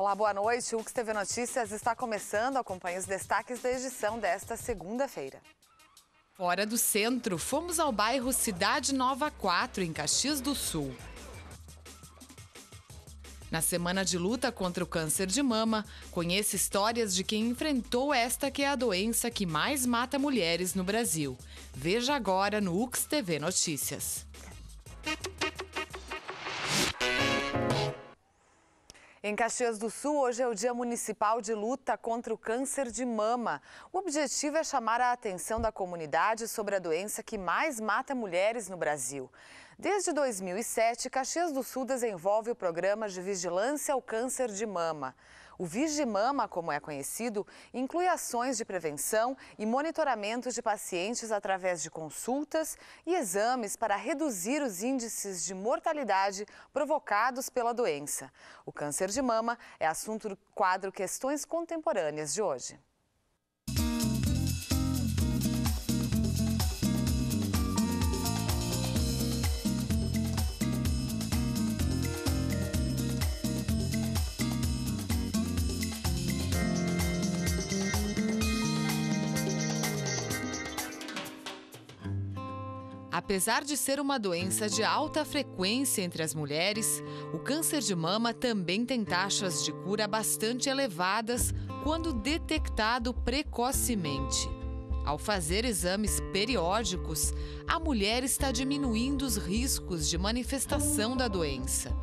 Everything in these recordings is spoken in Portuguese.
Olá, boa noite. O TV Notícias está começando. Acompanhe os destaques da edição desta segunda-feira. Fora do centro, fomos ao bairro Cidade Nova 4, em Caxias do Sul. Na semana de luta contra o câncer de mama, conheça histórias de quem enfrentou esta que é a doença que mais mata mulheres no Brasil. Veja agora no UX TV Notícias. Em Caxias do Sul, hoje é o Dia Municipal de Luta contra o Câncer de Mama. O objetivo é chamar a atenção da comunidade sobre a doença que mais mata mulheres no Brasil. Desde 2007, Caxias do Sul desenvolve o programa de vigilância ao câncer de mama. O Vigimama, como é conhecido, inclui ações de prevenção e monitoramento de pacientes através de consultas e exames para reduzir os índices de mortalidade provocados pela doença. O câncer de mama é assunto do quadro Questões Contemporâneas de hoje. Apesar de ser uma doença de alta frequência entre as mulheres, o câncer de mama também tem taxas de cura bastante elevadas quando detectado precocemente. Ao fazer exames periódicos, a mulher está diminuindo os riscos de manifestação da doença.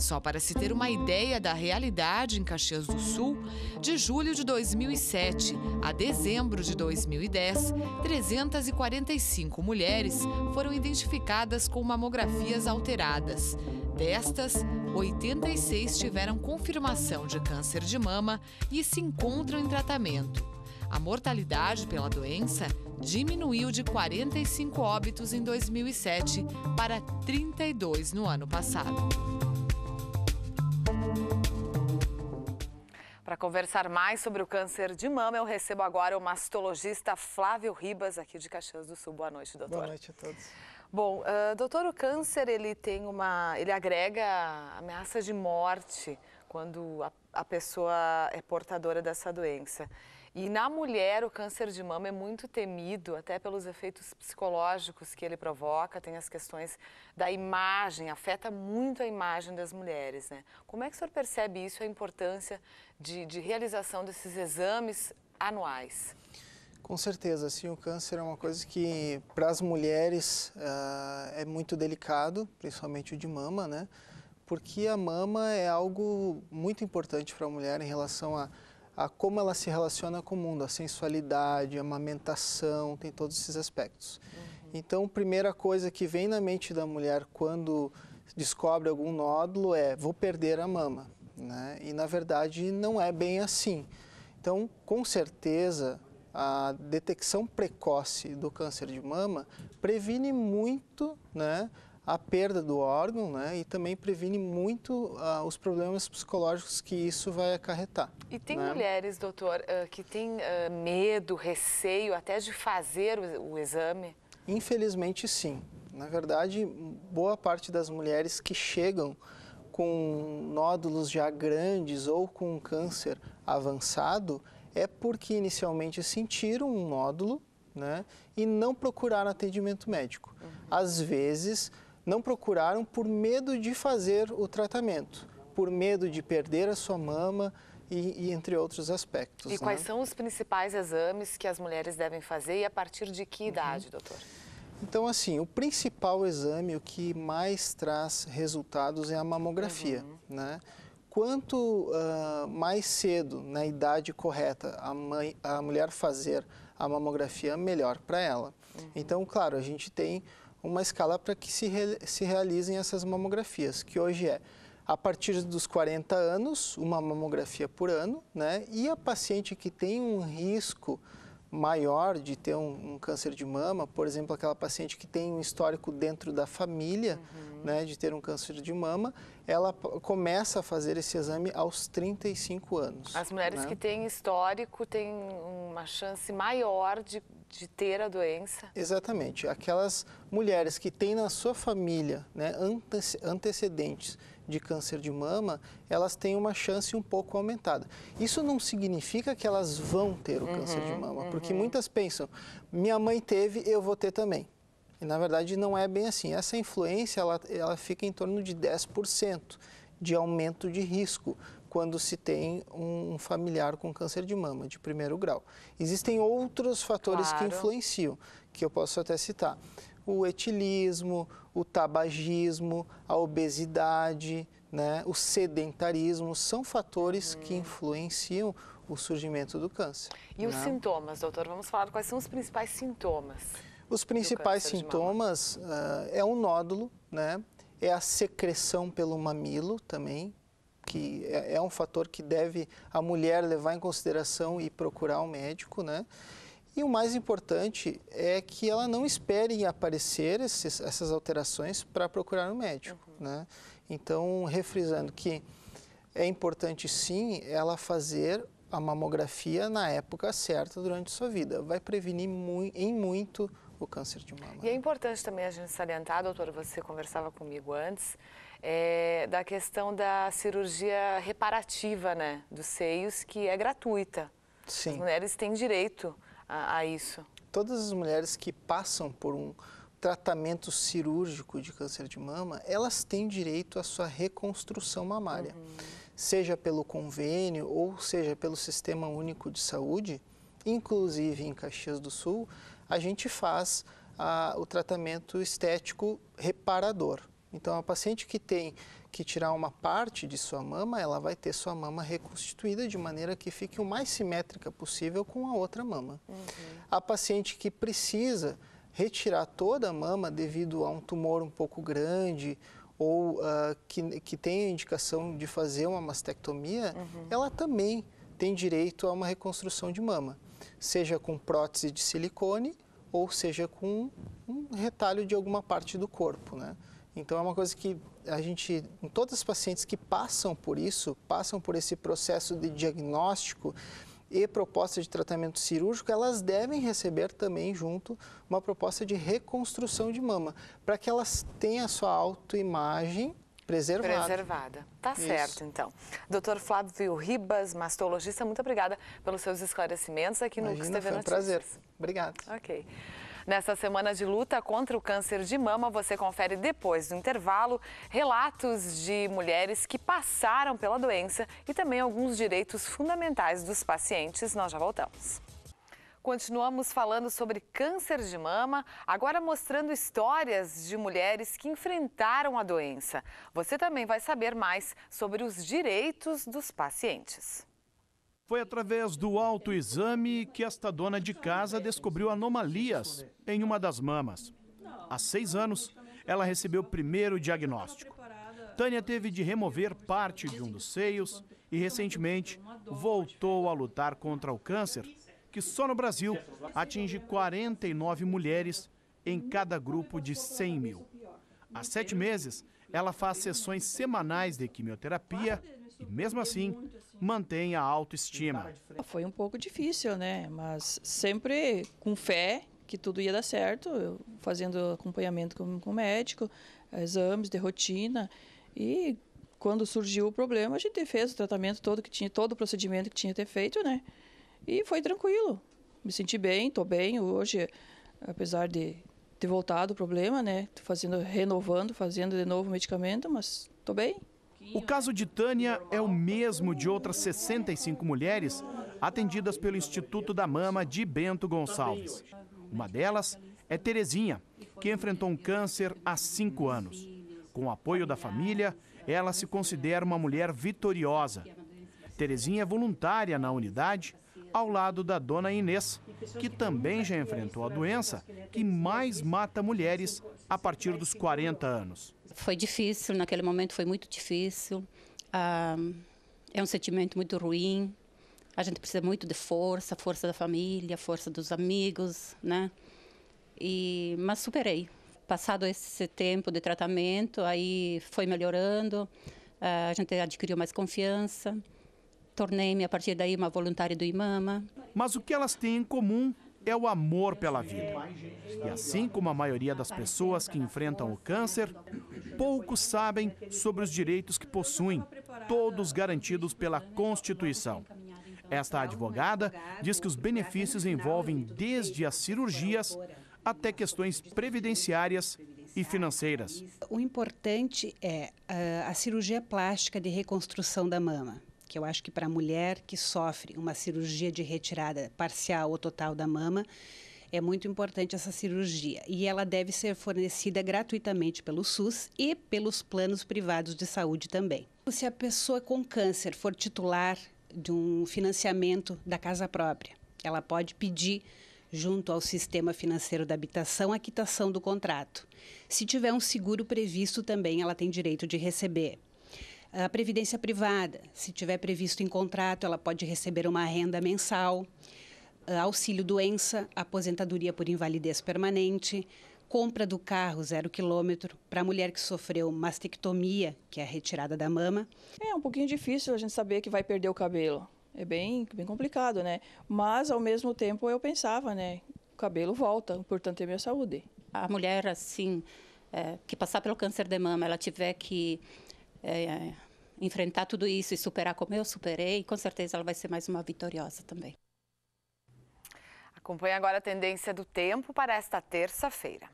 Só para se ter uma ideia da realidade em Caxias do Sul, de julho de 2007 a dezembro de 2010, 345 mulheres foram identificadas com mamografias alteradas. Destas, 86 tiveram confirmação de câncer de mama e se encontram em tratamento. A mortalidade pela doença diminuiu de 45 óbitos em 2007 para 32 no ano passado. Para conversar mais sobre o câncer de mama, eu recebo agora o mastologista Flávio Ribas, aqui de Caxias do Sul. Boa noite, doutor. Boa noite a todos. Bom, uh, doutor, o câncer, ele tem uma... ele agrega ameaça de morte quando a, a pessoa é portadora dessa doença. E na mulher, o câncer de mama é muito temido, até pelos efeitos psicológicos que ele provoca, tem as questões da imagem, afeta muito a imagem das mulheres, né? Como é que o senhor percebe isso, a importância de, de realização desses exames anuais? Com certeza, sim, o câncer é uma coisa que para as mulheres uh, é muito delicado, principalmente o de mama, né? Porque a mama é algo muito importante para a mulher em relação a a como ela se relaciona com o mundo, a sensualidade, a amamentação, tem todos esses aspectos. Uhum. Então, primeira coisa que vem na mente da mulher quando descobre algum nódulo é vou perder a mama, né? E na verdade não é bem assim. Então, com certeza, a detecção precoce do câncer de mama previne muito, né, a perda do órgão, né? E também previne muito uh, os problemas psicológicos que isso vai acarretar. E tem né? mulheres, doutor, uh, que têm uh, medo, receio até de fazer o, o exame? Infelizmente, sim. Na verdade, boa parte das mulheres que chegam com nódulos já grandes ou com câncer avançado é porque inicialmente sentiram um nódulo né, e não procuraram atendimento médico. Uhum. Às vezes, não procuraram por medo de fazer o tratamento, por medo de perder a sua mama, e, e, entre outros aspectos. E né? quais são os principais exames que as mulheres devem fazer e a partir de que uhum. idade, uhum. doutor? Então, assim, o principal exame, o que mais traz resultados é a mamografia, uhum. né? Quanto uh, mais cedo, na idade correta, a, mãe, a mulher fazer a mamografia, melhor para ela. Uhum. Então, claro, a gente tem uma escala para que se, re, se realizem essas mamografias, que hoje é a partir dos 40 anos, uma mamografia por ano, né? E a paciente que tem um risco maior de ter um, um, câncer de mama, por exemplo, aquela paciente que tem um histórico dentro da família, uhum. né, de ter um câncer de mama, ela começa a fazer esse exame aos 35 anos. As mulheres né? que têm histórico têm uma chance maior de, de ter a doença? Exatamente. Aquelas mulheres que têm na sua família né, antecedentes de câncer de mama, elas têm uma chance um pouco aumentada. Isso não significa que elas vão ter o câncer uhum, de mama, uhum. porque muitas pensam, minha mãe teve, eu vou ter também. E na verdade não é bem assim. Essa influência ela, ela fica em torno de 10% de aumento de risco quando se tem um familiar com câncer de mama de primeiro grau. Existem outros fatores claro. que influenciam, que eu posso até citar. O etilismo, o tabagismo, a obesidade, né, o sedentarismo são fatores uhum. que influenciam o surgimento do câncer. E né? os sintomas, doutor? Vamos falar quais são os principais sintomas. Os principais sintomas uh, é um nódulo, né? É a secreção pelo mamilo também, que é, é um fator que deve a mulher levar em consideração e procurar um médico, né? E o mais importante é que ela não espere aparecer esses, essas alterações para procurar um médico, uhum. né? Então, refrisando que é importante sim ela fazer a mamografia na época certa durante sua vida. Vai prevenir mu em muito o câncer de mama. E é importante também a gente salientar, doutora, você conversava comigo antes, é, da questão da cirurgia reparativa né, dos seios, que é gratuita. Sim. As mulheres têm direito a, a isso. Todas as mulheres que passam por um tratamento cirúrgico de câncer de mama, elas têm direito à sua reconstrução mamária. Uhum. Seja pelo convênio ou seja pelo Sistema Único de Saúde, inclusive em Caxias do Sul, a gente faz a, o tratamento estético reparador. Então, a paciente que tem que tirar uma parte de sua mama, ela vai ter sua mama reconstituída de maneira que fique o mais simétrica possível com a outra mama. Uhum. A paciente que precisa retirar toda a mama devido a um tumor um pouco grande ou uh, que, que tem a indicação de fazer uma mastectomia, uhum. ela também tem direito a uma reconstrução de mama seja com prótese de silicone ou seja com um retalho de alguma parte do corpo, né? Então é uma coisa que a gente, em todas as pacientes que passam por isso, passam por esse processo de diagnóstico e proposta de tratamento cirúrgico, elas devem receber também junto uma proposta de reconstrução de mama, para que elas tenham a sua autoimagem preservada. Preservada. Tá Isso. certo, então. Doutor Flávio Ribas, mastologista, muito obrigada pelos seus esclarecimentos aqui no Imagina, TV um prazer. Obrigado. Ok. Nessa semana de luta contra o câncer de mama, você confere depois do intervalo relatos de mulheres que passaram pela doença e também alguns direitos fundamentais dos pacientes. Nós já voltamos. Continuamos falando sobre câncer de mama, agora mostrando histórias de mulheres que enfrentaram a doença. Você também vai saber mais sobre os direitos dos pacientes. Foi através do autoexame que esta dona de casa descobriu anomalias em uma das mamas. Há seis anos, ela recebeu o primeiro diagnóstico. Tânia teve de remover parte de um dos seios e, recentemente, voltou a lutar contra o câncer que só no Brasil atinge 49 mulheres em cada grupo de 100 mil. Há sete meses, ela faz sessões semanais de quimioterapia e, mesmo assim, mantém a autoestima. Foi um pouco difícil, né? Mas sempre com fé que tudo ia dar certo, fazendo acompanhamento com, com o médico, exames de rotina. E quando surgiu o problema, a gente fez o tratamento todo que tinha, todo o procedimento que tinha que ter feito, né? E foi tranquilo. Me senti bem, estou bem hoje, apesar de ter voltado o problema, né? Tô fazendo, renovando, fazendo de novo o medicamento, mas estou bem. O caso de Tânia é o mesmo de outras 65 mulheres atendidas pelo Instituto da Mama de Bento Gonçalves. Uma delas é Terezinha, que enfrentou um câncer há cinco anos. Com o apoio da família, ela se considera uma mulher vitoriosa. Terezinha é voluntária na unidade ao lado da dona Inês, que também já enfrentou a doença que mais mata mulheres a partir dos 40 anos. Foi difícil, naquele momento foi muito difícil. Ah, é um sentimento muito ruim. A gente precisa muito de força, força da família, força dos amigos, né? E, mas superei. Passado esse tempo de tratamento, aí foi melhorando, ah, a gente adquiriu mais confiança tornei-me a partir daí uma voluntária do Imama. Mas o que elas têm em comum é o amor pela vida. E assim como a maioria das pessoas que enfrentam o câncer, poucos sabem sobre os direitos que possuem, todos garantidos pela Constituição. Esta advogada diz que os benefícios envolvem desde as cirurgias até questões previdenciárias e financeiras. O importante é ah, a cirurgia plástica de reconstrução da mama que eu acho que para a mulher que sofre uma cirurgia de retirada parcial ou total da mama, é muito importante essa cirurgia e ela deve ser fornecida gratuitamente pelo SUS e pelos planos privados de saúde também. Se a pessoa com câncer for titular de um financiamento da casa própria, ela pode pedir junto ao sistema financeiro da habitação a quitação do contrato. Se tiver um seguro previsto também, ela tem direito de receber. A previdência privada, se tiver previsto em contrato, ela pode receber uma renda mensal. Eh, auxílio doença, aposentadoria por invalidez permanente, compra do carro zero quilômetro para a mulher que sofreu mastectomia, que é a retirada da mama. É um pouquinho difícil a gente saber que vai perder o cabelo. É bem, bem complicado, né? Mas ao mesmo tempo eu pensava, né? O cabelo volta, portanto, é minha saúde. A mulher assim é, que passar pelo câncer de mama, ela tiver que é, é, enfrentar tudo isso e superar como eu superei, com certeza ela vai ser mais uma vitoriosa também. Acompanhe agora a tendência do tempo para esta terça-feira.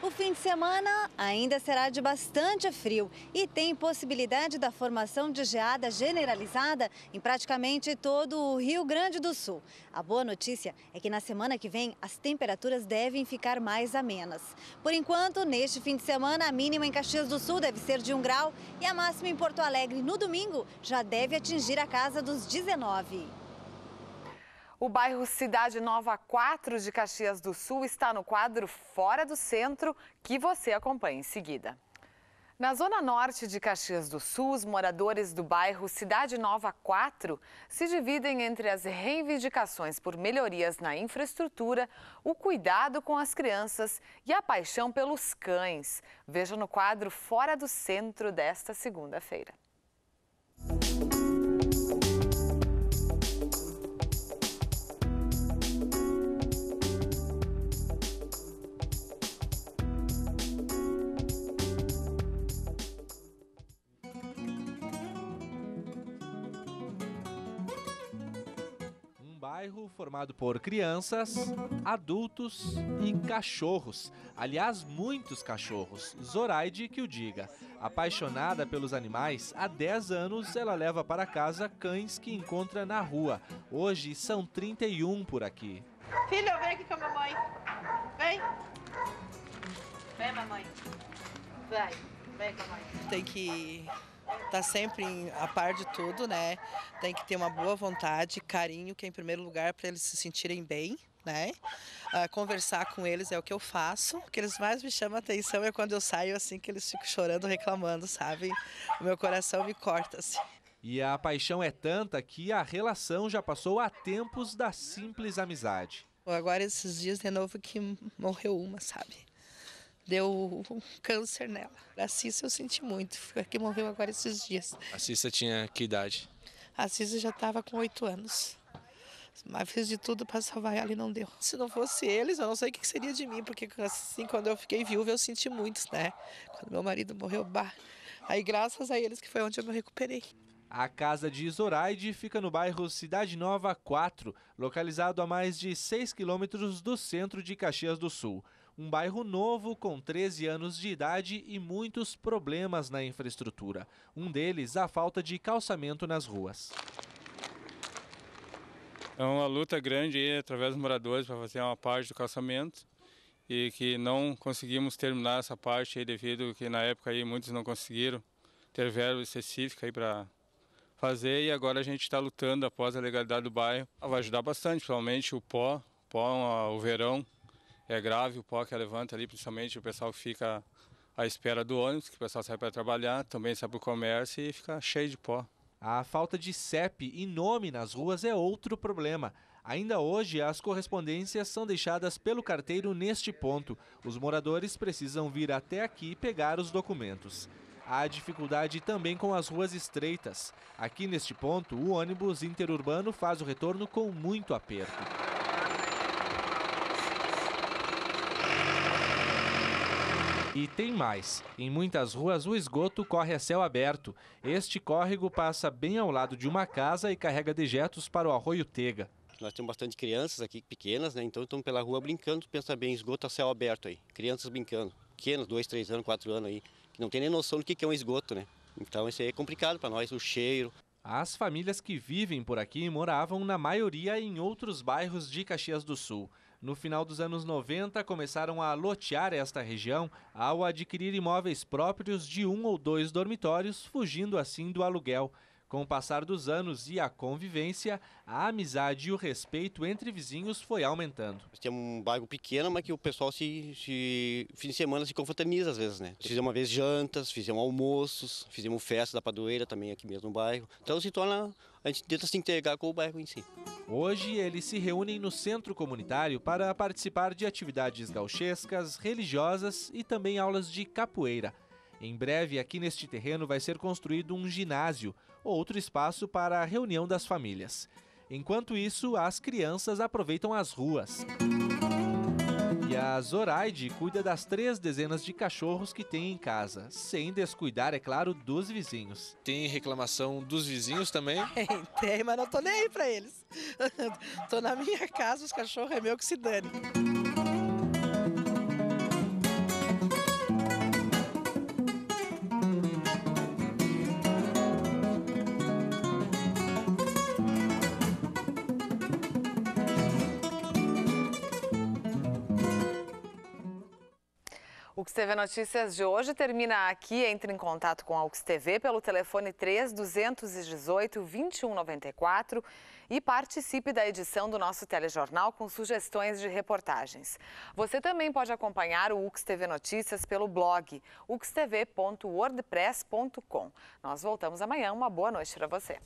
O fim de semana ainda será de bastante frio e tem possibilidade da formação de geada generalizada em praticamente todo o Rio Grande do Sul. A boa notícia é que na semana que vem as temperaturas devem ficar mais amenas. Por enquanto, neste fim de semana, a mínima em Caxias do Sul deve ser de 1 grau e a máxima em Porto Alegre no domingo já deve atingir a casa dos 19. O bairro Cidade Nova 4 de Caxias do Sul está no quadro Fora do Centro, que você acompanha em seguida. Na zona norte de Caxias do Sul, os moradores do bairro Cidade Nova 4 se dividem entre as reivindicações por melhorias na infraestrutura, o cuidado com as crianças e a paixão pelos cães. Veja no quadro Fora do Centro desta segunda-feira. bairro formado por crianças, adultos e cachorros. Aliás, muitos cachorros. Zoraide que o diga. Apaixonada pelos animais, há 10 anos ela leva para casa cães que encontra na rua. Hoje são 31 por aqui. Filho, vem aqui com a mamãe. Vem. Vem, mamãe. Vai, vem com a mamãe. Tem que tá sempre a par de tudo, né? Tem que ter uma boa vontade, carinho, que é em primeiro lugar para eles se sentirem bem. Né? Uh, conversar com eles é o que eu faço. O que eles mais me chamam a atenção é quando eu saio assim que eles ficam chorando, reclamando, sabe? O meu coração me corta assim. E a paixão é tanta que a relação já passou a tempos da simples amizade. Agora esses dias de novo que morreu uma, sabe? deu um câncer nela. A Cissa eu senti muito, foi que morreu agora esses dias. A Cissa tinha que idade? A Cissa já estava com oito anos. Mas fiz de tudo para salvar ela e não deu. Se não fosse eles, eu não sei o que seria de mim, porque assim, quando eu fiquei viúva, eu senti muito, né? Quando meu marido morreu, bah. Aí, graças a eles, que foi onde eu me recuperei. A casa de Zoraide fica no bairro Cidade Nova 4, localizado a mais de 6 quilômetros do centro de Caxias do Sul um bairro novo com 13 anos de idade e muitos problemas na infraestrutura. Um deles, a falta de calçamento nas ruas. É uma luta grande através dos moradores para fazer uma parte do calçamento e que não conseguimos terminar essa parte aí devido que na época aí muitos não conseguiram ter verba específica para fazer e agora a gente está lutando após a legalidade do bairro. Vai ajudar bastante, principalmente o pó, pó, é o verão, é grave o pó que levanta ali, principalmente o pessoal que fica à espera do ônibus, que o pessoal sai para trabalhar, também sai para o comércio e fica cheio de pó. A falta de CEP e nome nas ruas é outro problema. Ainda hoje, as correspondências são deixadas pelo carteiro neste ponto. Os moradores precisam vir até aqui pegar os documentos. Há dificuldade também com as ruas estreitas. Aqui neste ponto, o ônibus interurbano faz o retorno com muito aperto. E tem mais. Em muitas ruas, o esgoto corre a céu aberto. Este córrego passa bem ao lado de uma casa e carrega dejetos para o arroio Tega. Nós temos bastante crianças aqui pequenas, né? Então estão pela rua brincando, pensa bem, esgoto a céu aberto aí. Crianças brincando, pequenas, dois, três anos, quatro anos aí, que não tem nem noção do que é um esgoto, né? Então isso aí é complicado para nós, o cheiro. As famílias que vivem por aqui moravam na maioria em outros bairros de Caxias do Sul. No final dos anos 90, começaram a lotear esta região ao adquirir imóveis próprios de um ou dois dormitórios, fugindo assim do aluguel. Com o passar dos anos e a convivência, a amizade e o respeito entre vizinhos foi aumentando. Temos um bairro pequeno, mas que o pessoal se, se fim de semana se confraterniza às vezes, né? Fizemos uma vez jantas, fizemos almoços, fizemos festa da padoeira também aqui mesmo no bairro. Então se torna a gente tenta se integrar com o bairro em si. Hoje eles se reúnem no centro comunitário para participar de atividades gauchescas, religiosas e também aulas de capoeira. Em breve, aqui neste terreno vai ser construído um ginásio outro espaço para a reunião das famílias. Enquanto isso, as crianças aproveitam as ruas. E a Zoraide cuida das três dezenas de cachorros que tem em casa, sem descuidar, é claro, dos vizinhos. Tem reclamação dos vizinhos também? Tem, tem mas não tô nem aí pra eles. tô na minha casa, os cachorros é meu que se dane. TV Notícias de hoje termina aqui. Entre em contato com a UX TV pelo telefone 3 218 2194 e participe da edição do nosso telejornal com sugestões de reportagens. Você também pode acompanhar o UX TV Notícias pelo blog uxtv.wordpress.com. Nós voltamos amanhã. Uma boa noite para você.